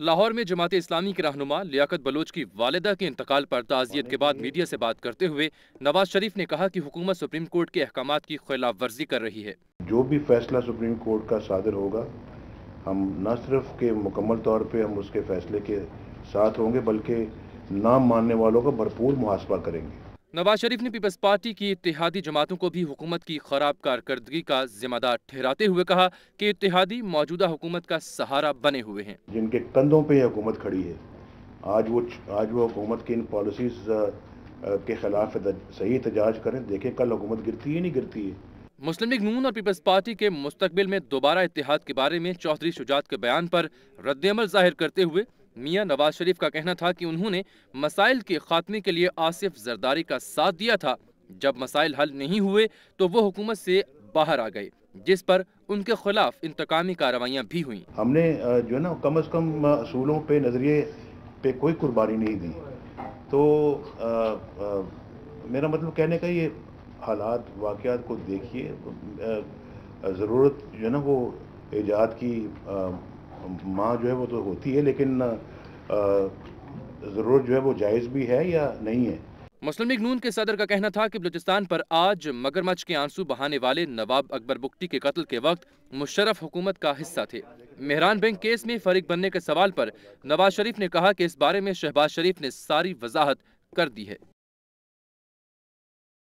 लाहौर में जमात इस्लामी के रहनुमा लियाकत बलोच की वालदा के इंतकाल पर ताजियत के बाद मीडिया से बात करते हुए नवाज शरीफ ने कहा कि हुकूमत सुप्रीम कोर्ट के अहकाम की खिलाफ वर्जी कर रही है जो भी फैसला सुप्रीम कोर्ट का सादर होगा हम न सिर्फ के मुकम्मल तौर पर हम उसके फैसले के साथ होंगे बल्कि नाम मानने वालों का भरपूर मुहासबा करेंगे नवाज शरीफ ने पीपल्स पार्टी की इतिहादी जमातों को भी हुकूमत की खराब कारकर्दगी का जिम्मेदार ठहराते हुए कहा कि इतिहादी मौजूदा हुकूमत का सहारा बने हुए हैं जिनके कंधों पे हुकूमत खड़ी है आज वो आज वो हुकूमत की इन पॉलिसीज़ के खिलाफ सही एहतजाज करें देखें कल हुकूमत गिरती है नहीं गिरती है मुस्लिम लीग नून और पीपल्स पार्टी के मुस्तबिल में दोबारा इतिहाद के बारे में चौधरी शुजात के बयान पर रद्दमल जाहिर करते हुए मियां नवाज शरीफ का कहना था कि उन्होंने मसाइल के खात्मे के लिए आसिफ जरदारी का साथ दिया था जब मसाइल हल नहीं हुए तो वो हुकूमत से बाहर आ गए जिस पर उनके खिलाफ इंतकामी कार्रवाइयाँ भी हुई हमने जो है ना कम अज कम असूलों पे नज़रिए पे कोई कुर्बानी नहीं दी तो आ, आ, मेरा मतलब कहने का ये हालात वाक़ को देखिए ज़रूरत जो है ना वो ईजाद की आ, माँ जो है वो तो होती है लेकिन ज़रूरत जो है वो जायज़ भी है या नहीं है मुस्लिम लीग नून के सदर का कहना था कि बलूचिस्तान पर आज मगरमच्छ के आंसू बहाने वाले नवाब अकबर बुगटी के कत्ल के वक्त मुशरफ हुकूमत का हिस्सा थे मेहरान बैंक केस में फरीक बनने के सवाल पर नवाज शरीफ ने कहा कि इस बारे में शहबाज शरीफ ने सारी वजाहत कर दी है